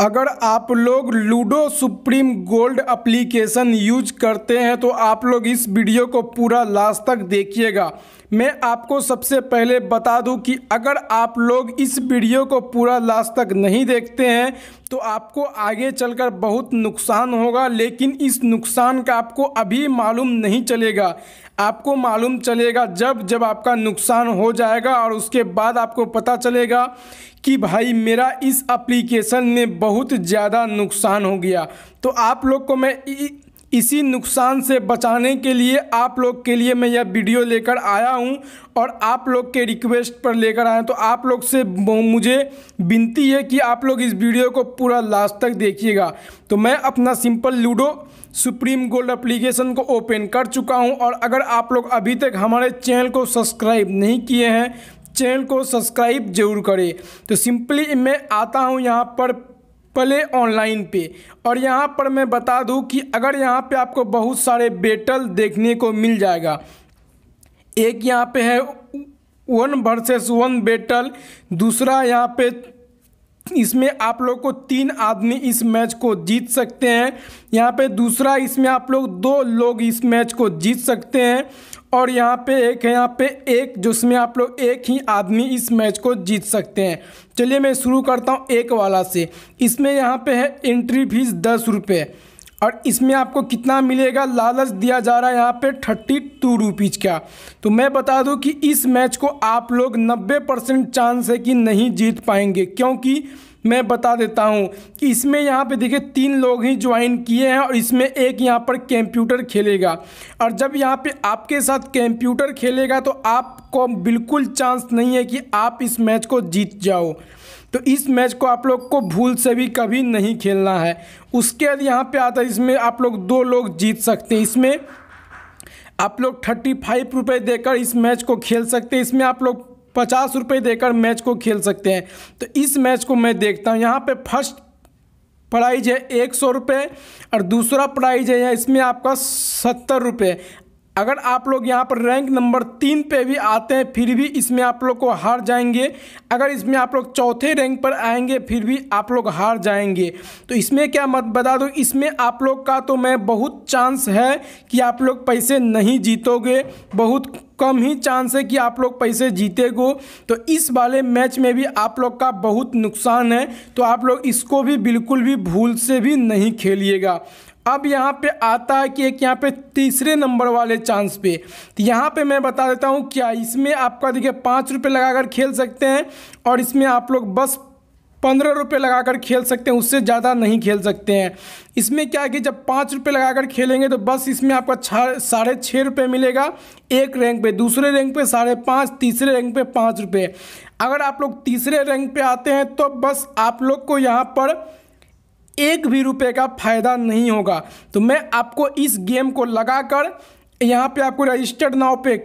अगर आप लोग Ludo Supreme Gold application use करते हैं तो आप लोग इस वीडियो को पूरा लास्ट तक देखिएगा मैं आपको सबसे पहले बता दूं कि अगर आप लोग इस वीडियो को पूरा लास्ट तक नहीं देखते हैं तो आपको आगे चलकर बहुत नुकसान होगा लेकिन इस नुकसान का आपको अभी मालूम नहीं चलेगा आपको मालूम चलेगा जब जब आपका नुकसान हो जाएगा और उसके बाद आपको पता चलेगा कि भाई मेरा इस एप्लीकेशन में बहुत ज़्यादा नुकसान हो गया तो आप लोग को मैं इसी नुकसान से बचाने के लिए आप लोग के लिए मैं यह वीडियो लेकर आया हूं और आप लोग के रिक्वेस्ट पर लेकर आया तो आप लोग से मुझे विनती है कि आप लोग इस वीडियो को पूरा लास्ट तक देखिएगा तो मैं अपना simple Ludo Supreme Gold application को ओपन कर चुका हूं और अगर आप लोग अभी तक हमारे चैनल को सब्सक्राइब नहीं किए हैं चैनल को सब्सक्राइब जरूर करें तो सिंपली मैं आता हूं यहां पर प्ले ऑनलाइन पे और यहाँ पर मैं बता दूँ कि अगर यहाँ पे आपको बहुत सारे बेटल देखने को मिल जाएगा एक यहाँ पे है वन वर्सेस वन बेटल दूसरा यहाँ पे इसमें आप लोग को तीन आदमी इस मैच को जीत सकते हैं यहाँ पे दूसरा इसमें आप लोग दो लोग इस मैच को जीत सकते हैं और यहाँ पे एक है यहाँ पे एक जिसमें आप लोग एक ही आदमी इस मैच को जीत सकते हैं चलिए मैं शुरू करता हूँ एक वाला से इसमें यहाँ पे है एंट्री फीस दस रुपये और इसमें आपको कितना मिलेगा लालच दिया जा रहा है यहाँ पे थर्टी टू रुपीज़ का तो मैं बता दूँ कि इस मैच को आप लोग नब्बे परसेंट चांस है कि नहीं जीत पाएंगे क्योंकि मैं बता देता हूँ कि इसमें यहाँ पे देखिए तीन लोग ही ज्वाइन किए हैं और इसमें एक यहाँ पर कंप्यूटर खेलेगा और जब यहाँ पे आपके साथ कंप्यूटर खेलेगा तो आपको बिल्कुल चांस नहीं है कि आप इस मैच को जीत जाओ तो इस मैच को आप लोग को भूल से भी कभी नहीं खेलना है उसके बाद यहाँ पे आता है इसमें आप लोग दो लोग जीत सकते हैं इसमें आप लोग थर्टी फाइव रुपये देकर इस मैच को खेल सकते हैं इसमें आप लोग पचास रुपये देकर मैच को खेल सकते हैं तो इस मैच को मैं देखता हूँ यहाँ पे फर्स्ट प्राइज है एक सौ रुपये और दूसरा प्राइज है इसमें आपका सत्तर रुपये अगर आप लोग यहाँ पर रैंक नंबर तीन पे भी आते हैं फिर भी इसमें आप लोग को हार जाएंगे अगर इसमें आप लोग चौथे रैंक पर आएंगे फिर भी आप लोग हार जाएंगे तो इसमें क्या मत बता दो इसमें आप लोग का तो मैं बहुत चांस है कि आप लोग पैसे नहीं जीतोगे बहुत कम ही चांस है कि आप लोग पैसे जीतेगो तो इस वाले मैच में भी आप लोग का बहुत नुकसान है तो आप लोग इसको भी बिल्कुल भी भूल से भी नहीं खेलिएगा अब यहाँ पे आता है कि एक यहाँ पे तीसरे नंबर वाले चांस पे तो यहाँ पे मैं बता देता हूँ क्या इसमें आपका देखिए पाँच रुपये लगाकर खेल सकते हैं और इसमें आप लोग बस पंद्रह रुपये लगाकर खेल सकते हैं उससे ज़्यादा नहीं खेल सकते हैं इसमें क्या है कि जब पाँच रुपये लगाकर खेलेंगे तो बस इसमें आपका छः साढ़े छः रुपये मिलेगा एक रैंक पे दूसरे रैंक पे साढ़े पाँच तीसरे रैंक पे पाँच रुपये अगर आप लोग तीसरे रैंक पे आते हैं तो बस आप लोग को यहाँ पर एक भी रुपए का फ़ायदा नहीं होगा तो मैं आपको इस गेम को लगाकर यहाँ पे आपको रजिस्टर्ड नाव पे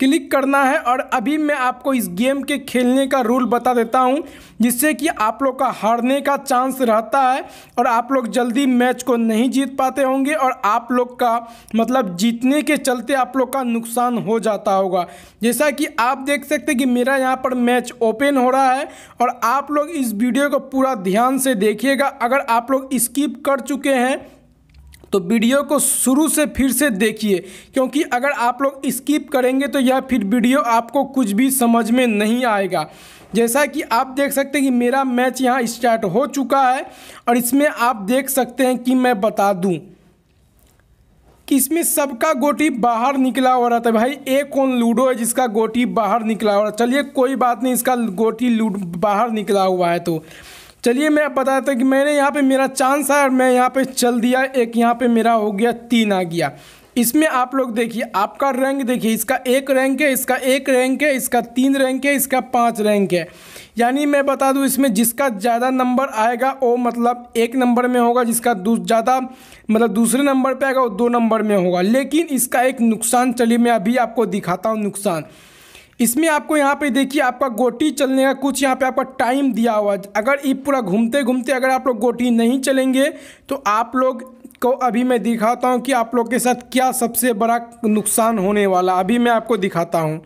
क्लिक करना है और अभी मैं आपको इस गेम के खेलने का रूल बता देता हूं जिससे कि आप लोग का हारने का चांस रहता है और आप लोग जल्दी मैच को नहीं जीत पाते होंगे और आप लोग का मतलब जीतने के चलते आप लोग का नुकसान हो जाता होगा जैसा कि आप देख सकते कि मेरा यहाँ पर मैच ओपन हो रहा है और आप लोग इस वीडियो को पूरा ध्यान से देखिएगा अगर आप लोग स्किप कर चुके हैं तो वीडियो को शुरू से फिर से देखिए क्योंकि अगर आप लोग स्किप करेंगे तो यह फिर वीडियो आपको कुछ भी समझ में नहीं आएगा जैसा कि आप देख सकते हैं कि मेरा मैच यहाँ स्टार्ट हो चुका है और इसमें आप देख सकते हैं कि मैं बता दूँ कि इसमें सबका गोटी बाहर निकला हो रहा था भाई एक कौन लूडो है जिसका गोटी बाहर निकला हो रहा चलिए कोई बात नहीं इसका गोटी लूड बाहर निकला हुआ है तो चलिए मैं बताता कि मैंने यहाँ पे मेरा चांस आया और मैं यहाँ पे चल दिया एक यहाँ पे मेरा हो गया तीन आ गया इसमें आप लोग देखिए आपका रैंक देखिए इसका एक रैंक है इसका एक रैंक है इसका तीन रैंक है इसका पाँच रैंक है यानी मैं बता दूं इसमें जिसका ज़्यादा नंबर आएगा वो मतलब एक नंबर में होगा जिसका ज़्यादा मतलब दूसरे नंबर पे आएगा वो दो नंबर में होगा लेकिन इसका एक नुकसान चलिए मैं अभी आपको दिखाता हूँ नुकसान इसमें आपको यहाँ पे देखिए आपका गोटी चलने का कुछ यहाँ पे आपका टाइम दिया हुआ अगर ये पूरा घूमते घूमते अगर आप लोग गोटी नहीं चलेंगे तो आप लोग को अभी मैं दिखाता हूँ कि आप लोग के साथ क्या सबसे बड़ा नुकसान होने वाला अभी मैं आपको दिखाता हूँ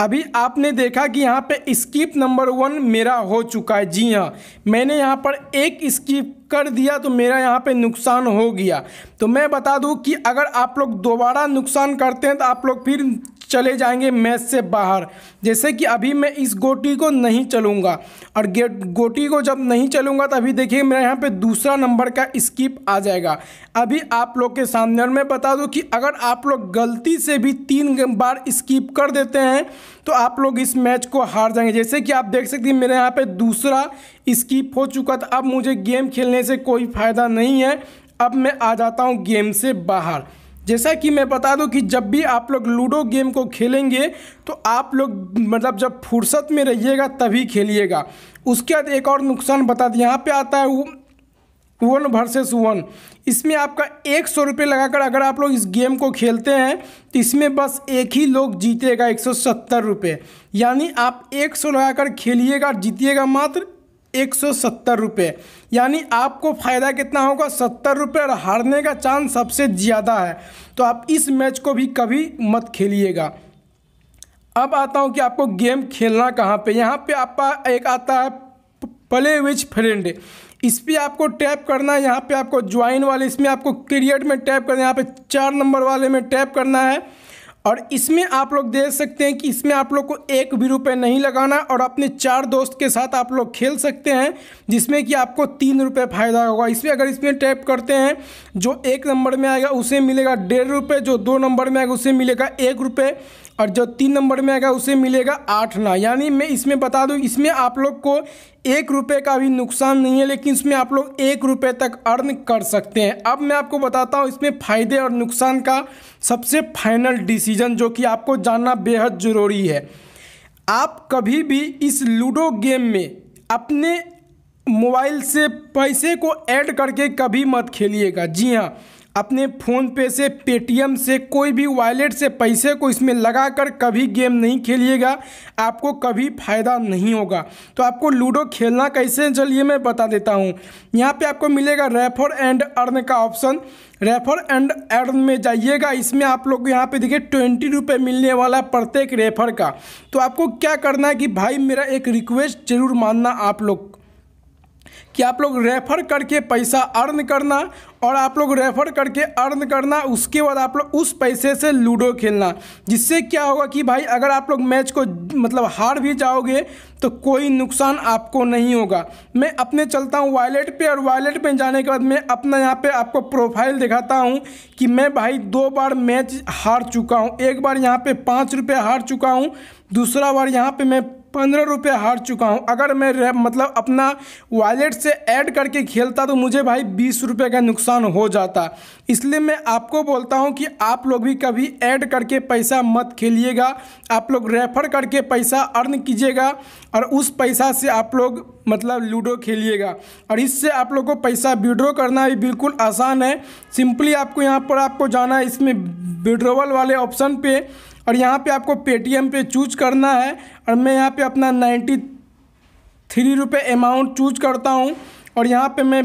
अभी आपने देखा कि यहाँ पे स्किप नंबर वन मेरा हो चुका है जी हाँ मैंने यहाँ पर एक स्किप कर दिया तो मेरा यहाँ पे नुकसान हो गया तो मैं बता दूँ कि अगर आप लोग दोबारा नुकसान करते हैं तो आप लोग फिर चले जाएंगे मैच से बाहर जैसे कि अभी मैं इस गोटी को नहीं चलूँगा और गेट गोटी को जब नहीं चलूँगा तो अभी देखिए मेरा यहाँ पे दूसरा नंबर का स्किप आ जाएगा अभी आप लोग के सामने और मैं बता दूँ कि अगर आप लोग गलती से भी तीन बार स्किप कर देते हैं तो आप लोग इस मैच को हार जाएंगे जैसे कि आप देख सकते हैं मेरे यहाँ पर दूसरा स्किप हो चुका था अब मुझे गेम खेलने से कोई फ़ायदा नहीं है अब मैं आ जाता हूँ गेम से बाहर जैसा कि मैं बता दूं कि जब भी आप लोग लूडो गेम को खेलेंगे तो आप लोग मतलब जब फुर्सत में रहिएगा तभी खेलिएगा उसके बाद एक और नुकसान बता दें यहाँ पे आता है वन वर्सेस वन इसमें आपका एक सौ रुपये लगाकर अगर आप लोग इस गेम को खेलते हैं तो इसमें बस एक ही लोग जीतेगा एक सौ सत्तर रुपये यानी आप एक सौ लगाकर खेलिएगा जीतिएगा मात्र एक सौ सत्तर रुपये यानी आपको फ़ायदा कितना होगा सत्तर रुपये और हारने का चांस सबसे ज़्यादा है तो आप इस मैच को भी कभी मत खेलिएगा अब आता हूँ कि आपको गेम खेलना कहाँ पे यहाँ पे आपका एक आता है प्ले विच फ्रेंड इस पर आपको टैप करना है यहाँ पे आपको ज्वाइन वाले इसमें आपको क्रिएट में टैप करना है यहाँ पे चार नंबर वाले में टैप करना है और इसमें आप लोग देख सकते हैं कि इसमें आप लोग को एक भी रुपये नहीं लगाना और अपने चार दोस्त के साथ आप लोग खेल सकते हैं जिसमें कि आपको तीन रुपये फ़ायदा होगा इसमें अगर इसमें टैप करते हैं जो एक नंबर में आएगा उसे मिलेगा डेढ़ रुपये जो दो नंबर में आएगा उसे मिलेगा एक रुपये और जो तीन नंबर में आएगा उसे मिलेगा आठ ना यानी मैं इसमें बता दूँ इसमें आप लोग को एक रुपये का भी नुकसान नहीं है लेकिन इसमें आप लोग एक रुपये तक अर्न कर सकते हैं अब मैं आपको बताता हूँ इसमें फ़ायदे और नुकसान का सबसे फाइनल डिसीजन जो कि आपको जानना बेहद ज़रूरी है आप कभी भी इस लूडो गेम में अपने मोबाइल से पैसे को ऐड करके कभी मत खेलिएगा जी हाँ अपने फ़ोन पे से पेटीएम से कोई भी वॉलेट से पैसे को इसमें लगाकर कभी गेम नहीं खेलिएगा आपको कभी फ़ायदा नहीं होगा तो आपको लूडो खेलना कैसे चलिए मैं बता देता हूँ यहाँ पे आपको मिलेगा रेफर एंड अर्न का ऑप्शन रेफर एंड अर्न में जाइएगा इसमें आप लोग यहाँ पे देखिए ट्वेंटी रुपये मिलने वाला प्रत्येक रेफर का तो आपको क्या करना है कि भाई मेरा एक रिक्वेस्ट ज़रूर मानना आप लोग कि आप लोग रेफ़र करके पैसा अर्न करना और आप लोग रेफ़र करके अर्न करना उसके बाद आप लोग उस पैसे से लूडो खेलना जिससे क्या होगा कि भाई अगर आप लोग मैच को मतलब हार भी जाओगे तो कोई नुकसान आपको नहीं होगा मैं अपने चलता हूँ वॉलेट पे और वॉलेट में जाने के बाद मैं अपना यहाँ पे आपको प्रोफाइल दिखाता हूँ कि मैं भाई दो बार मैच हार चुका हूँ एक बार यहाँ पर पाँच हार चुका हूँ दूसरा बार यहाँ पर मैं पंद्रह रुपये हार चुका हूँ अगर मैं मतलब अपना वॉलेट से ऐड करके खेलता तो मुझे भाई बीस रुपये का नुकसान हो जाता इसलिए मैं आपको बोलता हूँ कि आप लोग भी कभी ऐड करके पैसा मत खेलिएगा आप लोग रेफर करके पैसा अर्न कीजिएगा और उस पैसा से आप लोग मतलब लूडो खेलिएगा और इससे आप लोग को पैसा विड्रॉ करना भी बिल्कुल आसान है सिंपली आपको यहाँ पर आपको जाना है इसमें विड्रोवल वाले ऑप्शन पे और यहाँ पे आपको पेटीएम पे चूज करना है और मैं यहाँ पे अपना नाइन्टी थ्री रुपये अमाउंट चूज करता हूँ और यहाँ पे मैं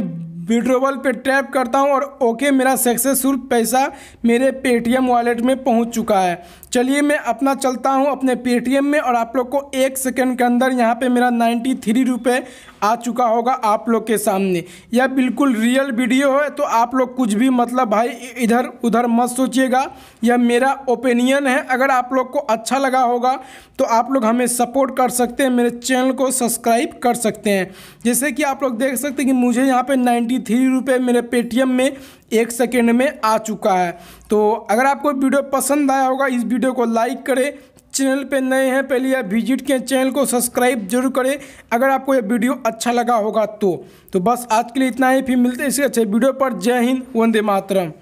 विड्रोवल पे टैप करता हूँ और ओके मेरा सक्सेसफुल पैसा मेरे पेटीएम वॉलेट में पहुँच चुका है चलिए मैं अपना चलता हूँ अपने पेटीएम में और आप लोग को एक सेकेंड के अंदर यहाँ पे मेरा नाइन्टी थ्री रुपये आ चुका होगा आप लोग के सामने यह बिल्कुल रियल वीडियो है तो आप लोग कुछ भी मतलब भाई इधर उधर मत सोचिएगा यह मेरा ओपिनियन है अगर आप लोग को अच्छा लगा होगा तो आप लोग हमें सपोर्ट कर सकते हैं मेरे चैनल को सब्सक्राइब कर सकते हैं जैसे कि आप लोग देख सकते हैं कि मुझे यहाँ पर नाइन्टी थ्री रुपये मेरे पेटीएम में एक सेकेंड में आ चुका है तो अगर आपको वीडियो पसंद आया होगा इस वीडियो को लाइक करें चैनल पे नए हैं पहले आप विजिट किए चैनल को सब्सक्राइब जरूर करें अगर आपको यह वीडियो अच्छा लगा होगा तो तो बस आज के लिए इतना ही फिर मिलते हैं इसी अच्छे वीडियो पर जय हिंद वंदे मातरम